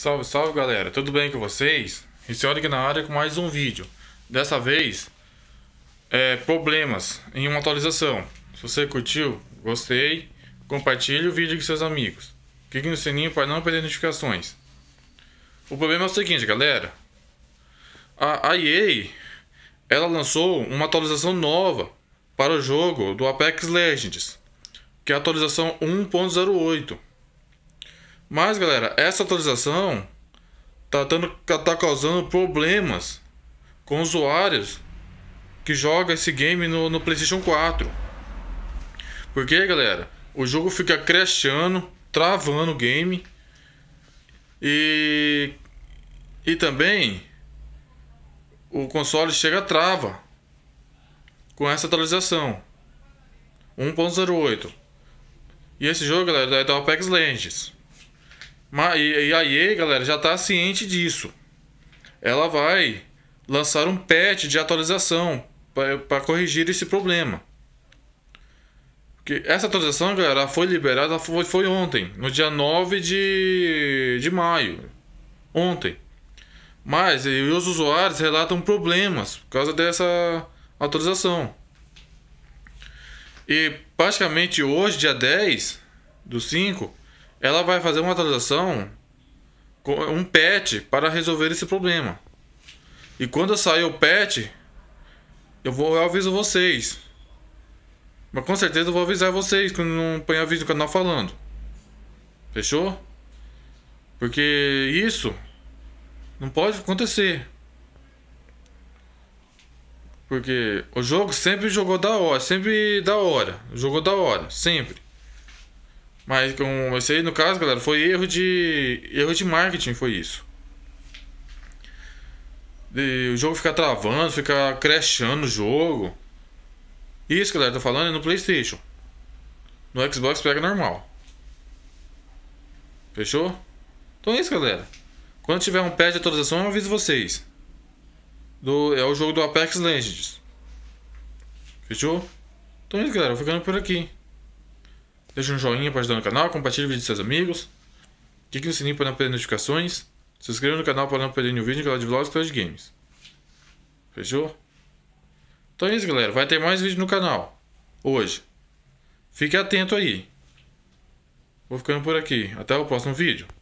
Salve, salve galera, tudo bem com vocês? Esse é aqui na área com mais um vídeo. Dessa vez, é, problemas em uma atualização. Se você curtiu, gostei, compartilhe o vídeo com seus amigos. Clique no sininho para não perder notificações. O problema é o seguinte, galera. A, a EA, ela lançou uma atualização nova para o jogo do Apex Legends, que é a atualização 1.08. Mas, galera, essa atualização tá, tendo, tá, tá causando problemas com usuários que jogam esse game no, no PlayStation 4. Porque, galera, o jogo fica crashando, travando o game. E, e também o console chega a trava com essa atualização 1.08. E esse jogo, galera, é da Apex Legends. E a EA, galera, já está ciente disso. Ela vai lançar um patch de atualização para corrigir esse problema. Porque essa atualização, galera, foi liberada foi, foi ontem, no dia 9 de, de maio. Ontem. Mas os usuários relatam problemas por causa dessa atualização. E praticamente hoje, dia 10 do 5, ela vai fazer uma atualização, um patch para resolver esse problema. E quando sair o patch, eu vou eu aviso vocês. Mas com certeza eu vou avisar vocês quando não põe aviso no canal falando. Fechou? Porque isso não pode acontecer. Porque o jogo sempre jogou da hora, sempre da hora, jogou da hora, sempre. Mas com esse aí, no caso, galera, foi erro de erro de marketing, foi isso. De, o jogo ficar travando, ficar crashando o jogo. Isso, galera, tô falando é no PlayStation. No Xbox pega normal. Fechou? Então é isso, galera. Quando tiver um patch de atualização, eu aviso vocês. Do, é o jogo do Apex Legends. Fechou? Então é isso, galera. Vou ficando por aqui. Deixa um joinha para ajudar no canal, compartilhe o vídeo com seus amigos. Clique no sininho para não perder notificações. Se inscreva no canal para não perder nenhum vídeo, canal de vlogs e de games. Fechou? Então é isso, galera. Vai ter mais vídeo no canal. Hoje. Fique atento aí. Vou ficando por aqui. Até o próximo vídeo.